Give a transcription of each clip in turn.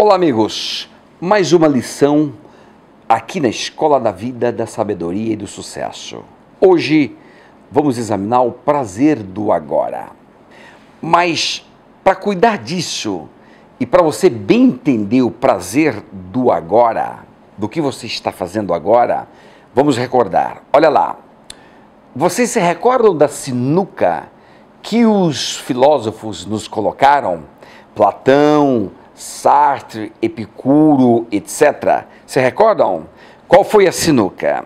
Olá, amigos! Mais uma lição aqui na Escola da Vida, da Sabedoria e do Sucesso. Hoje vamos examinar o prazer do agora. Mas para cuidar disso e para você bem entender o prazer do agora, do que você está fazendo agora, vamos recordar. Olha lá. Vocês se recordam da sinuca que os filósofos nos colocaram? Platão, Sartre, Epicuro, etc. Se recordam? Qual foi a sinuca?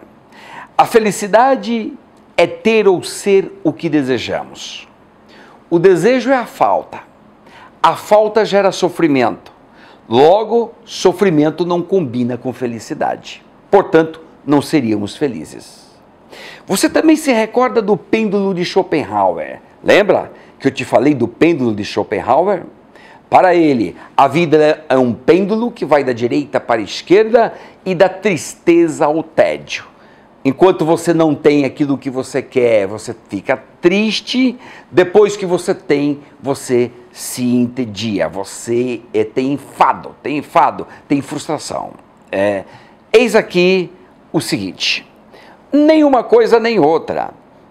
A felicidade é ter ou ser o que desejamos. O desejo é a falta. A falta gera sofrimento. Logo, sofrimento não combina com felicidade. Portanto, não seríamos felizes. Você também se recorda do pêndulo de Schopenhauer? Lembra que eu te falei do pêndulo de Schopenhauer? Para ele, a vida é um pêndulo que vai da direita para a esquerda e da tristeza ao tédio. Enquanto você não tem aquilo que você quer, você fica triste. Depois que você tem, você se entedia. Você é, tem enfado, tem enfado, tem frustração. É, eis aqui o seguinte: nem uma coisa nem outra.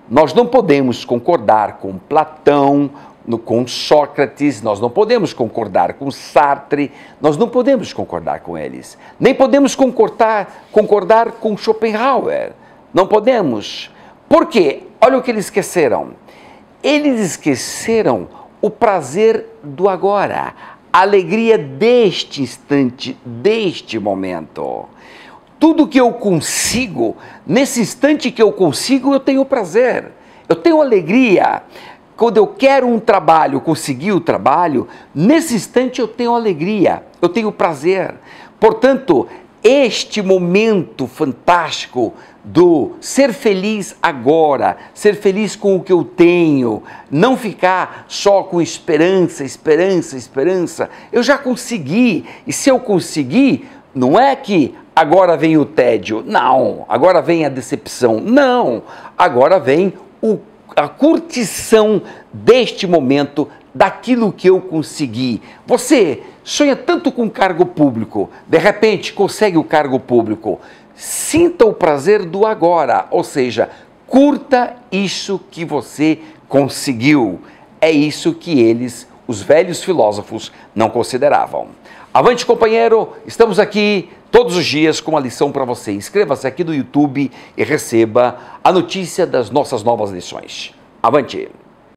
Nós não podemos concordar com Platão, no, com Sócrates, nós não podemos concordar com Sartre, nós não podemos concordar com eles. Nem podemos concordar, concordar com Schopenhauer. Não podemos. Por quê? Olha o que eles esqueceram. Eles esqueceram o prazer do agora, a alegria deste instante, deste momento. Tudo que eu consigo, nesse instante que eu consigo, eu tenho prazer, eu tenho alegria quando eu quero um trabalho, conseguir o trabalho, nesse instante eu tenho alegria, eu tenho prazer. Portanto, este momento fantástico do ser feliz agora, ser feliz com o que eu tenho, não ficar só com esperança, esperança, esperança. Eu já consegui, e se eu conseguir, não é que agora vem o tédio, não, agora vem a decepção, não, agora vem o a curtição deste momento, daquilo que eu consegui. Você sonha tanto com cargo público, de repente consegue o cargo público. Sinta o prazer do agora, ou seja, curta isso que você conseguiu. É isso que eles, os velhos filósofos, não consideravam. Avante, companheiro, estamos aqui todos os dias com uma lição para você. Inscreva-se aqui no YouTube e receba a notícia das nossas novas lições. Avante!